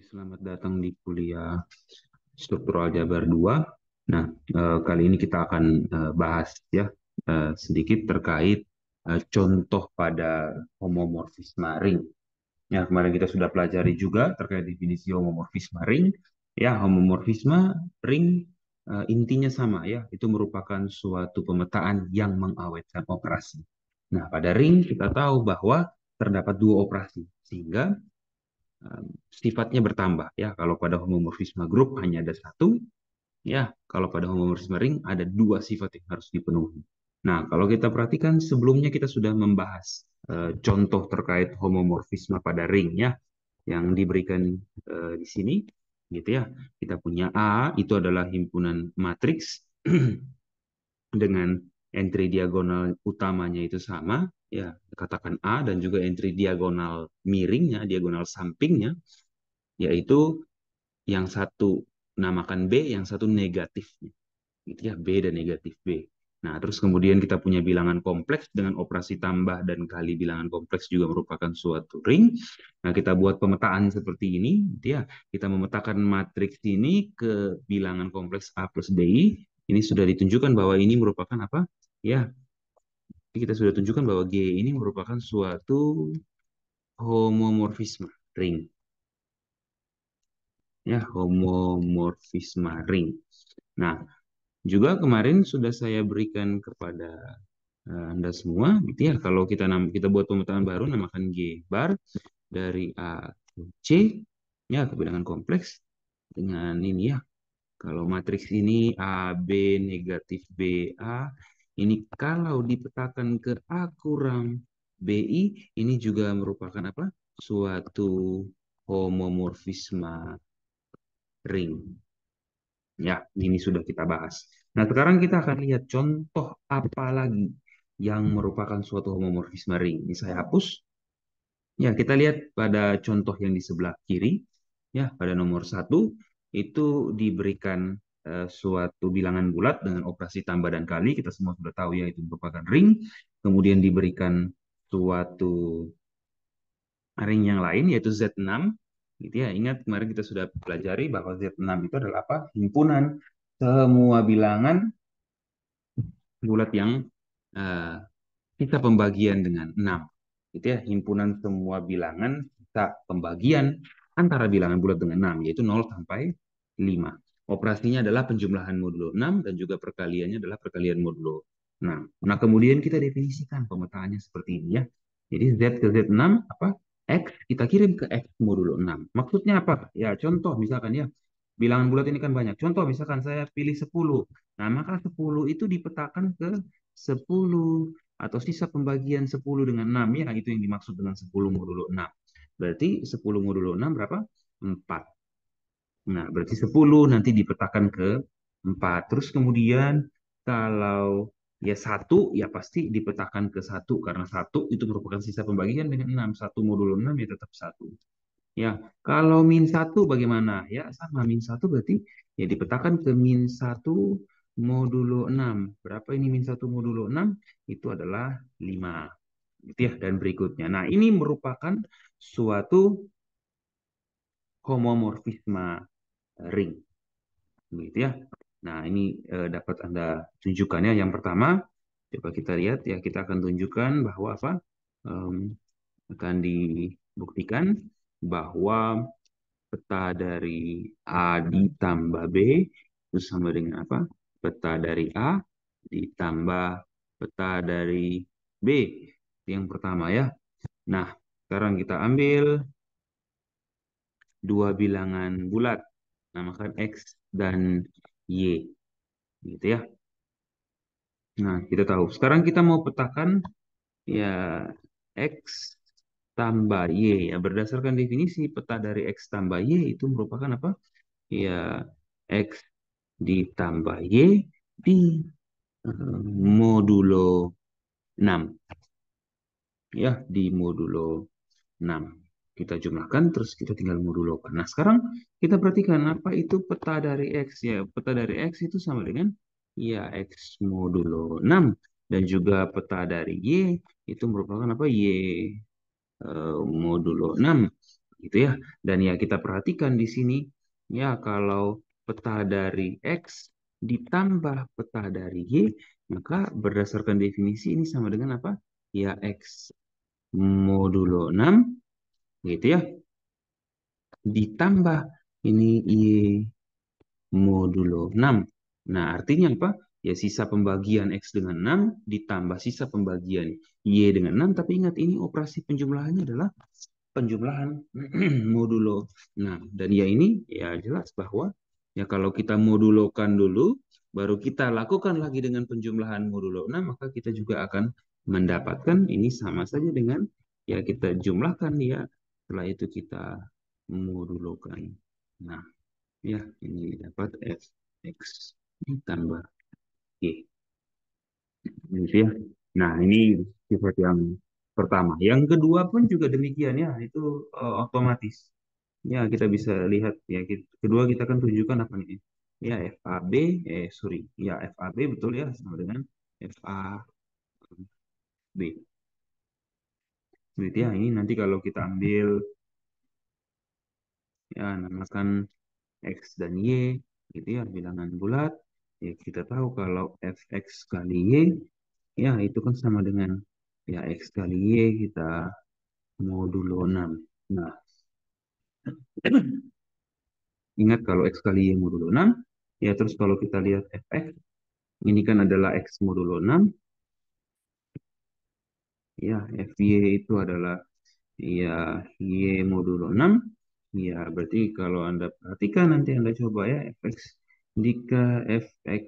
Selamat datang di kuliah Struktural Jabar 2. Nah, eh, kali ini kita akan eh, bahas ya eh, sedikit terkait eh, contoh pada homomorfisme ring. Ya, kemarin kita sudah pelajari juga terkait definisi homomorfisme ring. Ya, homomorfisme ring eh, intinya sama ya, itu merupakan suatu pemetaan yang mengawetkan operasi. Nah, pada ring kita tahu bahwa terdapat dua operasi, sehingga sifatnya bertambah ya kalau pada homomorfisme grup hanya ada satu ya kalau pada homomorfisme ring ada dua sifat yang harus dipenuhi nah kalau kita perhatikan sebelumnya kita sudah membahas eh, contoh terkait homomorfisme pada ring ya yang diberikan eh, di sini gitu ya kita punya A itu adalah himpunan matriks dengan entry diagonal utamanya itu sama ya katakan A dan juga entry diagonal miringnya, diagonal sampingnya, yaitu yang satu namakan B, yang satu negatifnya. Gitu ya, B dan negatif B. Nah, terus kemudian kita punya bilangan kompleks dengan operasi tambah dan kali bilangan kompleks juga merupakan suatu ring. Nah, kita buat pemetaan seperti ini. Gitu ya. Kita memetakan matriks ini ke bilangan kompleks A plus BI. Ini sudah ditunjukkan bahwa ini merupakan apa? Ya, kita sudah tunjukkan bahwa G ini merupakan suatu homomorfisme ring. Ya, homomorfisme ring. Nah, juga kemarin sudah saya berikan kepada eh, anda semua gitu ya kalau kita nam kita buat pemetaan baru namakan G bar dari A ke C ya kebilangan kompleks dengan ini ya kalau matriks ini A B negatif B A ini kalau dipetakan ke A kurang BI, ini juga merupakan apa? Suatu homomorfisme ring. Ya, ini sudah kita bahas. Nah, sekarang kita akan lihat contoh apa lagi yang merupakan suatu homomorfisme ring. Ini saya hapus. Ya, kita lihat pada contoh yang di sebelah kiri. Ya, pada nomor satu itu diberikan Eh, suatu bilangan bulat dengan operasi tambah dan kali kita semua sudah tahu ya itu merupakan ring kemudian diberikan suatu ring yang lain yaitu Z6 gitu ya ingat kemarin kita sudah pelajari bahwa Z6 itu adalah apa himpunan semua bilangan bulat yang uh, kita pembagian dengan 6 gitu ya himpunan semua bilangan kita pembagian antara bilangan bulat dengan 6 yaitu 0 sampai 5 Operasinya adalah penjumlahan modulo 6 dan juga perkaliannya adalah perkalian modulo 6. Nah, kemudian kita definisikan pemetaannya seperti ini ya. Jadi Z ke Z6 apa? X kita kirim ke X modulo 6. Maksudnya apa? Ya, contoh misalkan ya bilangan bulat ini kan banyak. Contoh misalkan saya pilih 10. Nah, maka 10 itu dipetakan ke 10 atau sisa pembagian 10 dengan 6 ya, itu yang dimaksud dengan 10 modulo 6. Berarti 10 modulo 6 berapa? 4. Nah, berarti 10 nanti dipetakan ke 4. Terus kemudian kalau ya satu ya pasti dipetakan ke satu karena satu itu merupakan sisa pembagian dengan enam satu modul 6 ya tetap satu ya kalau min satu bagaimana ya sama min satu berarti ya dipetakan ke min satu modulo 6 berapa ini min satu modulo 6 itu adalah lima gitu ya dan berikutnya nah ini merupakan suatu homomorfisme ring. Begitu ya. Nah, ini eh, dapat Anda ya. Yang pertama, coba kita lihat ya, kita akan tunjukkan bahwa apa? Um, akan dibuktikan bahwa peta dari A ditambah B itu sama dengan apa? Peta dari A ditambah peta dari B. Yang pertama ya. Nah, sekarang kita ambil dua bilangan bulat namakan X dan Y. Gitu ya. Nah, kita tahu. Sekarang kita mau petakan ya X tambah Y ya berdasarkan definisi peta dari X tambah Y itu merupakan apa ya X ditambah Y di eh, modulo 6 ya di modulo 6 kita jumlahkan terus kita tinggal modulokan. Nah, sekarang kita perhatikan apa itu peta dari X ya. Peta dari X itu sama dengan ya X modulo 6 dan juga peta dari Y itu merupakan apa Y uh, eh, modulo 6 gitu ya. Dan ya kita perhatikan di sini ya kalau peta dari X ditambah peta dari Y maka berdasarkan definisi ini sama dengan apa? Ya X modulo 6 gitu ya ditambah ini y modulo 6 nah artinya apa ya sisa pembagian x dengan 6 ditambah sisa pembagian y dengan 6 tapi ingat ini operasi penjumlahannya adalah penjumlahan modulo 6 dan ya ini ya jelas bahwa ya kalau kita modulokan dulu baru kita lakukan lagi dengan penjumlahan modulo 6 maka kita juga akan mendapatkan ini sama saja dengan ya kita jumlahkan ya setelah itu kita modulokan. Nah, ya ini dapat f x ditambah ini gitu Ya. Nah, ini sifat yang pertama. Yang kedua pun juga demikian ya, itu uh, otomatis. Ya, kita bisa lihat ya. Kita, kedua kita akan tunjukkan apa nih? Ya, FAB, eh sorry, ya FAB betul ya sama dengan FAB berarti ya ini nanti kalau kita ambil ya namakan X dan Y itu ya bilangan bulat ya kita tahu kalau fx kali Y ya itu kan sama dengan ya X kali Y kita modulo 6 nah ingat kalau X kali Y modulo 6 ya terus kalau kita lihat fx ini kan adalah X modulo 6 ya FY itu adalah ya Y modulo 6 ya berarti kalau Anda perhatikan nanti Anda coba ya fx jika fx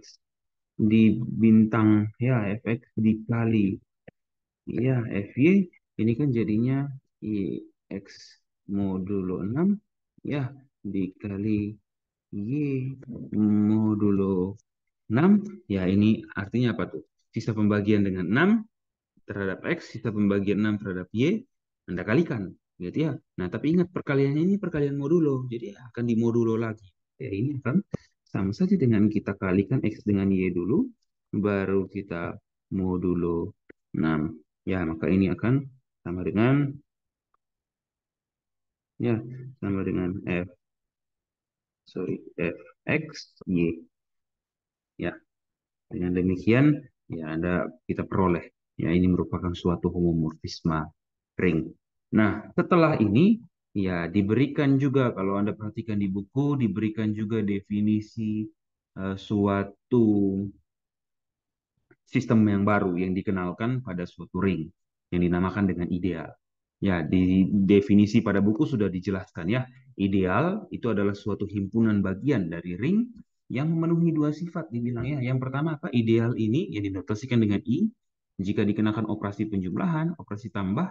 di bintang ya fx dikali ya FY ini kan jadinya YX modulo 6 ya dikali Y modulo 6 ya ini artinya apa tuh sisa pembagian dengan 6 terhadap X, sisa pembagian 6 terhadap Y, Anda kalikan. Gitu ya. Nah, tapi ingat perkaliannya ini perkalian modulo, jadi akan dimodulo lagi. Ya, ini kan sama saja dengan kita kalikan X dengan Y dulu, baru kita modulo 6. Ya, maka ini akan sama dengan ya sama dengan f sorry f x y ya dengan demikian ya anda kita peroleh Ya, ini merupakan suatu homomorfisme ring. Nah, setelah ini ya diberikan juga kalau Anda perhatikan di buku diberikan juga definisi uh, suatu sistem yang baru yang dikenalkan pada suatu ring yang dinamakan dengan ideal. Ya, di definisi pada buku sudah dijelaskan ya. Ideal itu adalah suatu himpunan bagian dari ring yang memenuhi dua sifat dibilang ya Yang pertama apa? Ideal ini yang dinotasikan dengan I, jika dikenakan operasi penjumlahan, operasi tambah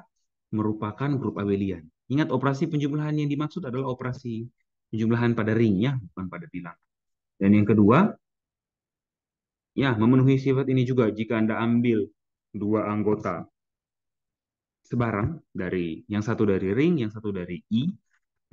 merupakan grup abelian. Ingat operasi penjumlahan yang dimaksud adalah operasi penjumlahan pada ring ya, bukan pada bilang. Dan yang kedua, ya memenuhi sifat ini juga jika Anda ambil dua anggota sebarang dari yang satu dari ring, yang satu dari i,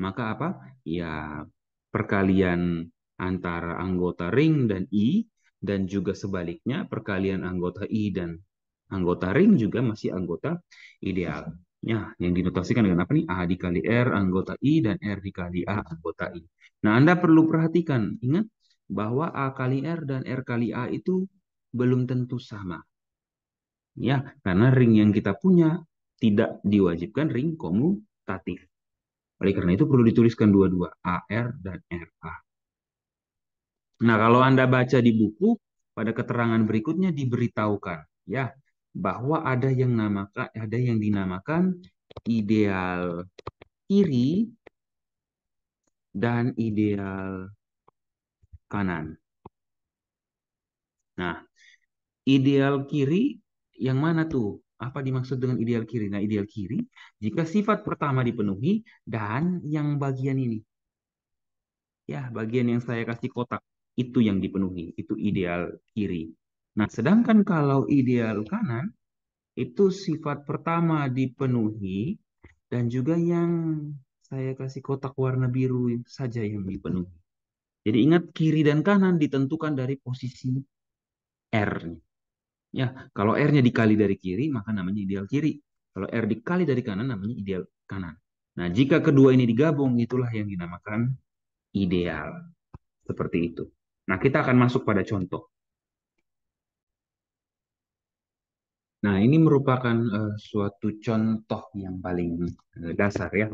maka apa? Ya perkalian antara anggota ring dan i dan juga sebaliknya perkalian anggota i dan Anggota ring juga masih anggota ideal. Ya, yang dinotasikan dengan apa nih? A dikali R anggota I dan R dikali A anggota I. Nah, Anda perlu perhatikan, ingat bahwa A kali R dan R kali A itu belum tentu sama. Ya, karena ring yang kita punya tidak diwajibkan ring komutatif. Oleh karena itu perlu dituliskan dua-dua, AR dan RA. Nah, kalau Anda baca di buku, pada keterangan berikutnya diberitahukan. Ya, bahwa ada yang namaka, ada yang dinamakan ideal kiri dan ideal kanan. Nah, ideal kiri yang mana tuh? Apa dimaksud dengan ideal kiri? Nah, ideal kiri jika sifat pertama dipenuhi dan yang bagian ini. Ya, bagian yang saya kasih kotak itu yang dipenuhi, itu ideal kiri. Nah, sedangkan kalau ideal kanan itu sifat pertama dipenuhi dan juga yang saya kasih kotak warna biru saja yang dipenuhi. Jadi ingat kiri dan kanan ditentukan dari posisi R-nya. Ya, kalau R-nya dikali dari kiri maka namanya ideal kiri. Kalau R dikali dari kanan namanya ideal kanan. Nah, jika kedua ini digabung itulah yang dinamakan ideal. Seperti itu. Nah, kita akan masuk pada contoh. Nah, ini merupakan uh, suatu contoh yang paling uh, dasar ya.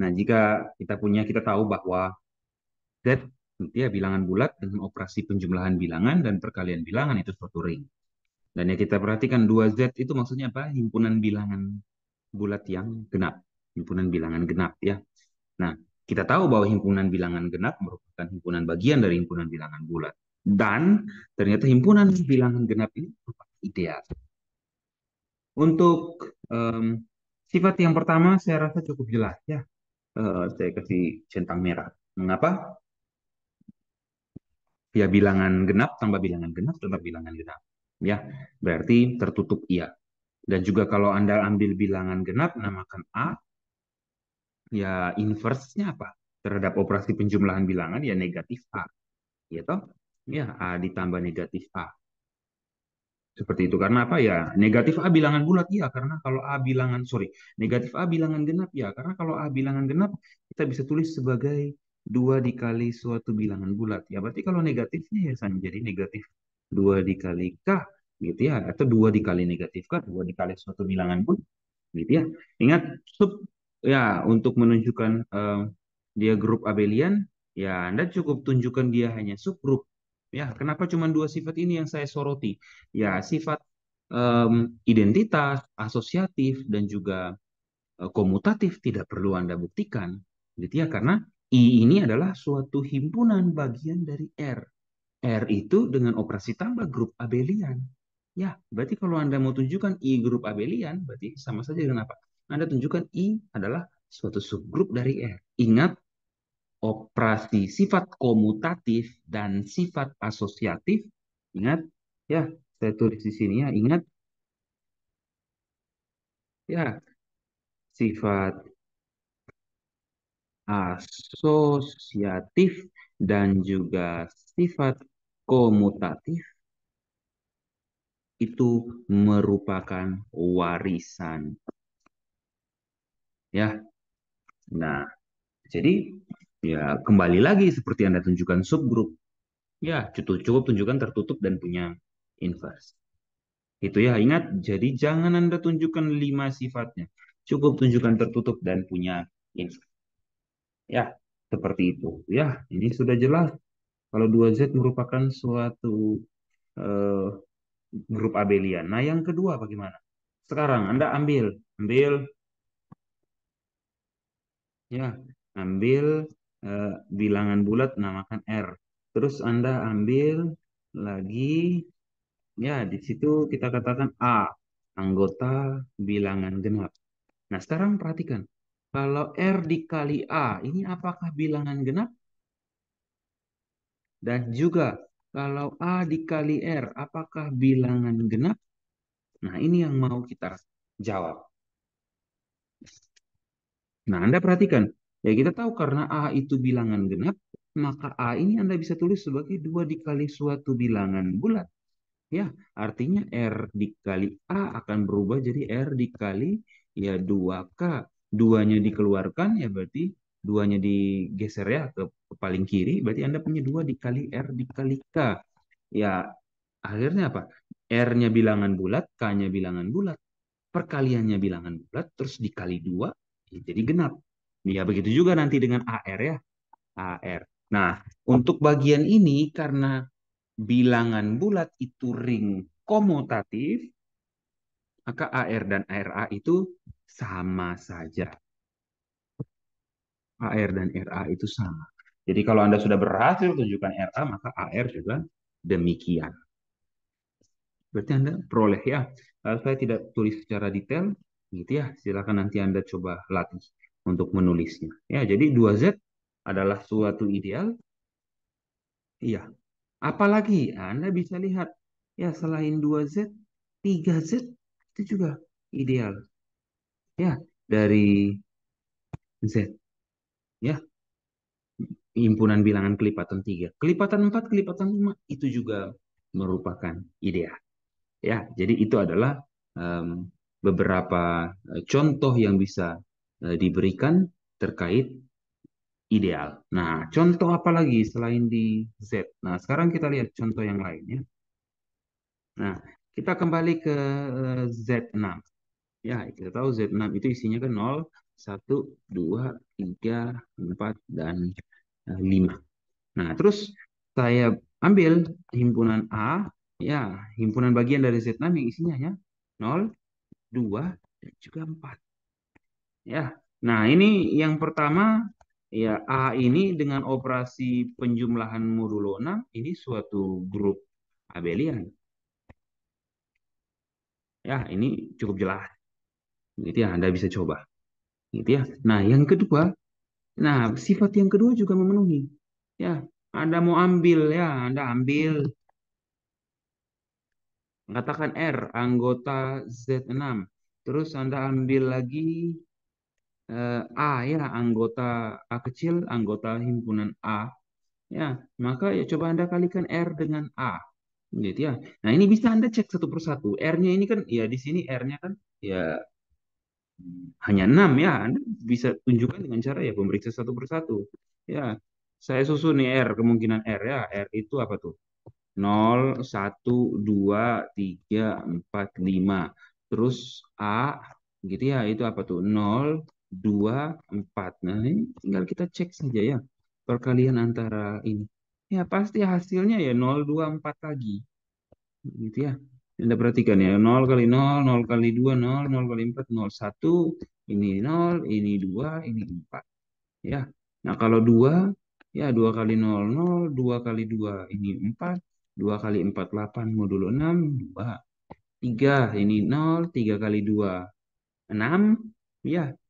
Nah, jika kita punya, kita tahu bahwa itu ya bilangan bulat dengan operasi penjumlahan bilangan dan perkalian bilangan itu suatu ring. Dan ya kita perhatikan 2Z itu maksudnya apa? Himpunan bilangan bulat yang genap. Himpunan bilangan genap ya. Nah, kita tahu bahwa himpunan bilangan genap merupakan himpunan bagian dari himpunan bilangan bulat. Dan ternyata himpunan bilangan genap ini merupakan ideal untuk um, sifat yang pertama saya rasa cukup jelas ya. Uh, saya kasih centang merah. Mengapa? Ya bilangan genap tambah bilangan genap tambah bilangan genap. Ya, berarti tertutup iya. Dan juga kalau Anda ambil bilangan genap namakan A, ya inversnya apa? Terhadap operasi penjumlahan bilangan ya negatif A. Ya toh? Ya, A ditambah negatif A. Seperti itu karena apa ya? Negatif A bilangan bulat ya karena kalau A bilangan sorry, negatif A bilangan genap ya karena kalau A bilangan genap kita bisa tulis sebagai dua dikali suatu bilangan bulat ya. Berarti kalau negatifnya ya sama jadi negatif dua dikali K gitu ya atau dua dikali negatif K dua dikali suatu bilangan bulat gitu ya. Ingat sub ya untuk menunjukkan uh, dia grup abelian ya Anda cukup tunjukkan dia hanya subgrup Ya, kenapa cuma dua sifat ini yang saya soroti? Ya, sifat um, identitas, asosiatif, dan juga uh, komutatif tidak perlu Anda buktikan. Gitu ya, karena I ini adalah suatu himpunan bagian dari R. R itu dengan operasi tambah grup abelian. Ya, berarti kalau Anda mau tunjukkan I grup abelian, berarti sama saja dengan apa? Anda tunjukkan I adalah suatu subgrup dari R. Ingat, operasi sifat komutatif dan sifat asosiatif. Ingat, ya, saya tulis di sini ya, ingat. Ya, sifat asosiatif dan juga sifat komutatif itu merupakan warisan. Ya. Nah, jadi Ya, kembali lagi seperti Anda tunjukkan subgrup Ya, cukup, cukup tunjukkan tertutup dan punya inverse. Itu ya, ingat. Jadi jangan Anda tunjukkan lima sifatnya. Cukup tunjukkan tertutup dan punya inverse. Ya, seperti itu. Ya, ini sudah jelas. Kalau dua z merupakan suatu uh, grup abelian. Nah, yang kedua bagaimana? Sekarang Anda ambil, ambil ya, ambil Eh, bilangan bulat namakan R. Terus Anda ambil lagi, ya di situ kita katakan A, anggota bilangan genap. Nah sekarang perhatikan, kalau R dikali A, ini apakah bilangan genap? Dan juga kalau A dikali R, apakah bilangan genap? Nah, ini yang mau kita jawab. Nah, Anda perhatikan. Ya kita tahu karena A itu bilangan genap, maka A ini Anda bisa tulis sebagai dua dikali suatu bilangan bulat. Ya, artinya R dikali A akan berubah jadi R dikali ya 2K. Duanya dikeluarkan ya berarti duanya digeser ya ke, ke paling kiri, berarti Anda punya dua dikali R dikali K. Ya, akhirnya apa? R-nya bilangan bulat, K-nya bilangan bulat, perkaliannya bilangan bulat, terus dikali dua, ya jadi genap. Ya begitu juga nanti dengan AR ya. AR. Nah, untuk bagian ini karena bilangan bulat itu ring komutatif, maka AR dan RA itu sama saja. AR dan RA itu sama. Jadi kalau Anda sudah berhasil tunjukkan RA, maka AR juga demikian. Berarti Anda peroleh ya. Kalau Saya tidak tulis secara detail, gitu ya. Silakan nanti Anda coba latih untuk menulisnya. Ya, jadi 2Z adalah suatu ideal. Iya. Apalagi Anda bisa lihat ya selain 2Z, 3Z itu juga ideal. Ya, dari Z. Ya. Impunan bilangan kelipatan 3. Kelipatan 4, kelipatan 5 itu juga merupakan ideal. Ya, jadi itu adalah um, beberapa e, contoh yang bisa E, diberikan terkait ideal. Nah, contoh apa lagi selain di Z? Nah, sekarang kita lihat contoh yang lainnya. Nah, kita kembali ke e, Z6. Ya, kita tahu Z6 itu isinya kan 0, 1, 2, 3, 4, dan 5. E, nah, terus saya ambil himpunan A, ya, himpunan bagian dari Z6 yang isinya ya, 0, 2, dan juga 4 ya. Nah, ini yang pertama ya A ini dengan operasi penjumlahan modulo 6 ini suatu grup abelian. Ya, ini cukup jelas. Gitu ya, Anda bisa coba. Gitu ya. Nah, yang kedua, nah sifat yang kedua juga memenuhi. Ya, Anda mau ambil ya, Anda ambil katakan R anggota Z6. Terus Anda ambil lagi uh, A ya anggota A kecil anggota himpunan A ya maka ya coba anda kalikan R dengan A gitu ya nah ini bisa anda cek satu persatu R-nya ini kan ya di sini R-nya kan ya hanya enam ya anda bisa tunjukkan dengan cara ya pemeriksa satu persatu ya saya susun nih R kemungkinan R ya R itu apa tuh 0, 1, 2, 3, 4, 5. Terus A, gitu ya, itu apa tuh? 0, 2, 4. Nah, ini tinggal kita cek saja ya perkalian antara ini. Ya, pasti hasilnya ya 0, 2, 4 lagi. Gitu ya. Anda perhatikan ya, 0 kali 0, 0 kali 2, 0, 0 kali 4, 0, 1, ini 0, ini 2, ini 4. Ya, nah kalau 2, ya 2 kali 0, 0, 2 kali 2, ini 4, 2 kali 4, 8, modulo 6, 2. 3, ini 0, 3 kali 2, 6, ya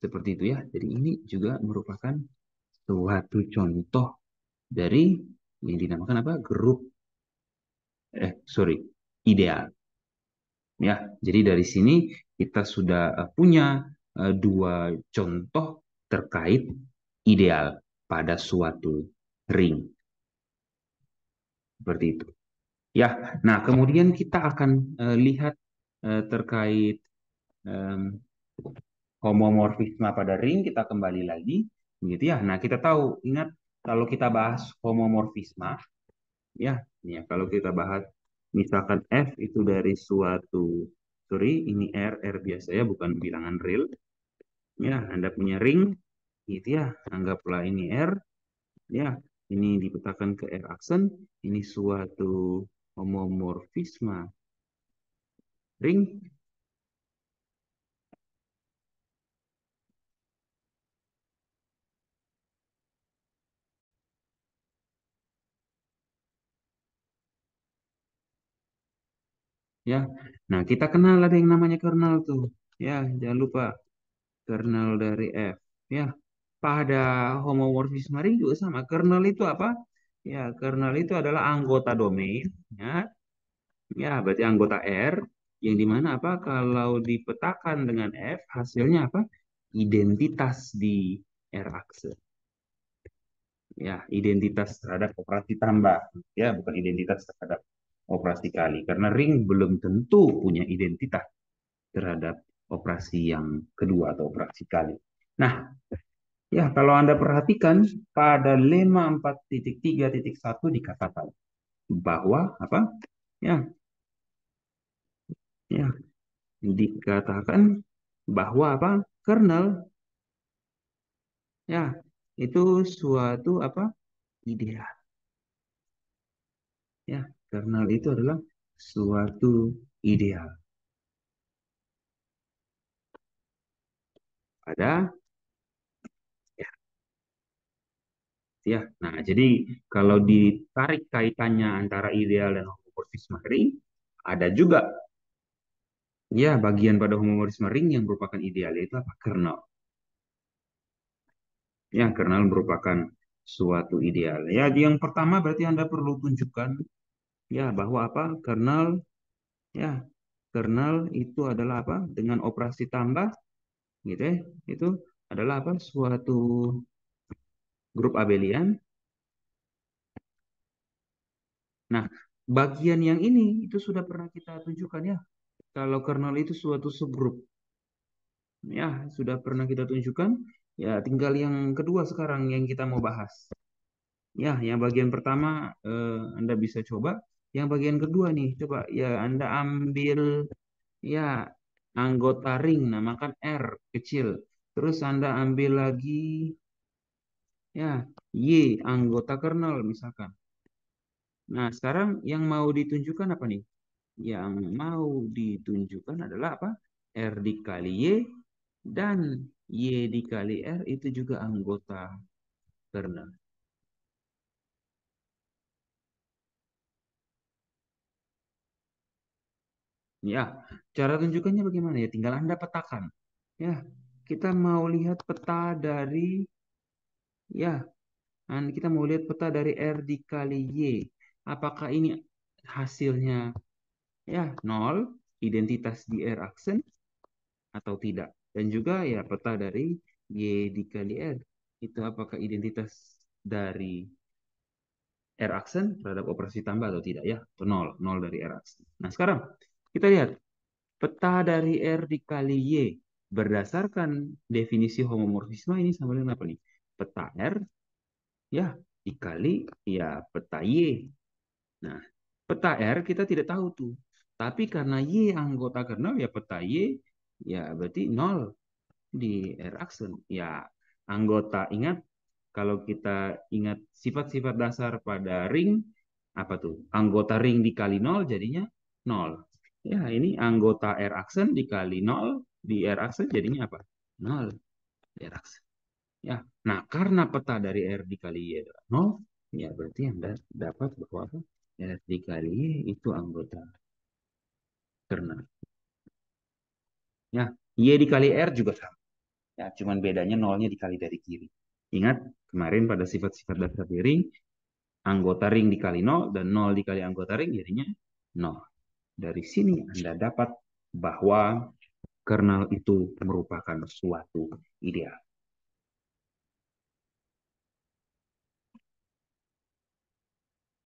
Seperti itu ya. Jadi ini juga merupakan suatu contoh dari yang dinamakan apa? Grup. Eh, sorry. Ideal. Ya, jadi dari sini kita sudah eh, punya eh, dua contoh terkait ideal pada suatu ring. Seperti itu. Ya, nah kemudian kita akan uh, lihat uh, terkait um, homomorfisme pada ring kita kembali lagi begitu ya. Nah, kita tahu ingat kalau kita bahas homomorfisme ya, ya kalau kita bahas misalkan F itu dari suatu sorry ini R R biasa ya bukan bilangan real. Ya, Anda punya ring gitu ya. Anggaplah ini R ya. Ini dipetakan ke R aksen, ini suatu homomorfisme ring ya. Nah, kita kenal ada yang namanya kernel tuh, ya. Jangan lupa kernel dari F, ya. Pada homomorfisme ring juga sama. Kernel itu apa? Ya, kernel itu adalah anggota domain, ya. Ya, berarti anggota R yang dimana apa? Kalau dipetakan dengan F, hasilnya apa? Identitas di R akse. ya identitas terhadap operasi tambah ya bukan identitas terhadap operasi kali karena ring belum tentu punya identitas terhadap operasi yang kedua atau operasi kali. Nah, ya kalau Anda perhatikan pada lema 4.3.1 dikatakan bahwa apa? Ya. Ya. Dikatakan bahwa apa? Kernel ya itu suatu apa? ideal. Ya, Kernal itu adalah suatu ideal. Ada ya. ya. Nah, jadi kalau ditarik kaitannya antara ideal dan homomorfisme ring, ada juga ya bagian pada homomorfisme ring yang merupakan ideal itu apa? Kernel. Ya, kernel merupakan suatu ideal. Ya, yang pertama berarti Anda perlu tunjukkan ya bahwa apa kernel ya kernel itu adalah apa dengan operasi tambah gitu ya itu adalah apa suatu grup abelian nah bagian yang ini itu sudah pernah kita tunjukkan ya kalau kernel itu suatu subgrup ya sudah pernah kita tunjukkan ya tinggal yang kedua sekarang yang kita mau bahas ya yang bagian pertama eh, Anda bisa coba yang bagian kedua nih, coba ya Anda ambil ya anggota ring namakan R kecil. Terus Anda ambil lagi ya Y anggota kernel misalkan. Nah, sekarang yang mau ditunjukkan apa nih? Yang mau ditunjukkan adalah apa? R dikali Y dan Y dikali R itu juga anggota kernel. Ya, cara tunjukannya bagaimana ya? Tinggal Anda petakan. Ya, kita mau lihat peta dari ya, kita mau lihat peta dari R dikali Y. Apakah ini hasilnya ya nol identitas di R aksen atau tidak? Dan juga ya peta dari Y dikali R. Itu apakah identitas dari R aksen terhadap operasi tambah atau tidak ya? Itu nol, nol dari R aksen. Nah, sekarang kita lihat peta dari R dikali Y berdasarkan definisi homomorfisme ini sama dengan apa nih? Peta R ya dikali ya peta Y. Nah, peta R kita tidak tahu tuh. Tapi karena Y anggota kernel ya peta Y ya berarti nol di R aksen. Ya, anggota ingat kalau kita ingat sifat-sifat dasar pada ring apa tuh? Anggota ring dikali nol jadinya nol. Ya, ini anggota R aksen dikali 0 di R aksen jadinya apa? 0 di R aksen. Ya, nah karena peta dari R dikali Y adalah 0, ya berarti Anda dapat bahwa apa? R dikali Y itu anggota kernel. Ya, Y dikali R juga sama. Ya, cuman bedanya nolnya dikali dari kiri. Ingat, kemarin pada sifat-sifat dasar ring, anggota ring dikali 0, dan 0 dikali anggota ring jadinya 0. Dari sini Anda dapat bahwa kernel itu merupakan suatu ideal.